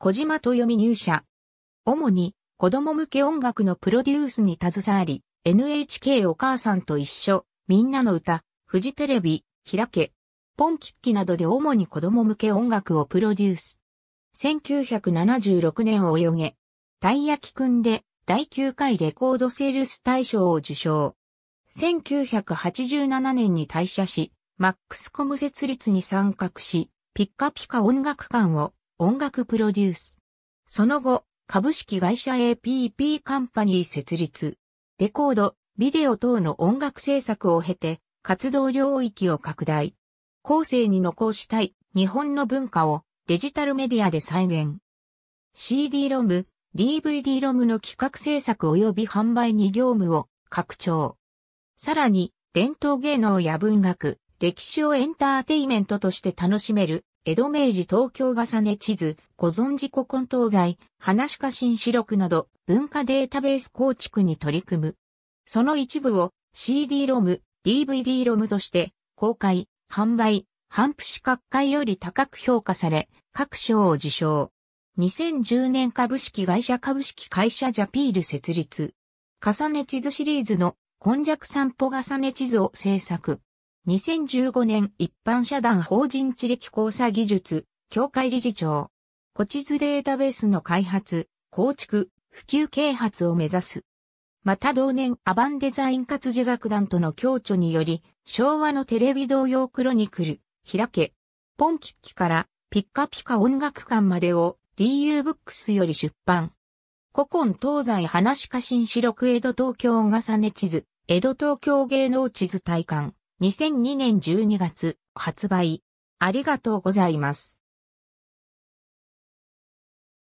小島豊美入社。主に子供向け音楽のプロデュースに携わり、NHK お母さんと一緒、みんなの歌、フジテレビ、開け、ポンキッキなどで主に子供向け音楽をプロデュース。1976年を泳げ、たい焼きくんで第9回レコードセールス大賞を受賞。1987年に退社し、マックスコム設立に参画し、ピッカピカ音楽館を音楽プロデュース。その後、株式会社 APP カンパニー設立。レコード、ビデオ等の音楽制作を経て、活動領域を拡大。後世に残したい日本の文化をデジタルメディアで再現。CD ロム、DVD ロムの企画制作及び販売に業務を拡張。さらに、伝統芸能や文学、歴史をエンターテイメントとして楽しめる、江戸明治東京重ね地図、ご存知古今東西、話鹿新四六など、文化データベース構築に取り組む。その一部を CD-ROM、DVD-ROM として公開、販売、反布資格会より高く評価され、各賞を受賞。2010年株式会社株式会社ジャピール設立。重ね地図シリーズの今弱散歩重ね地図を制作。2015年一般社団法人地力交差技術、協会理事長。古地図データベースの開発、構築、普及啓発を目指す。また同年アバンデザイン活字楽団との協調により、昭和のテレビ同様クロニクル、開け、ポンキッキからピッカピカ音楽館までを DU ブックスより出版。古今東西話家新四六江戸東京重ね地図、江戸東京芸能地図体感。2002年12月発売。ありがとうございます。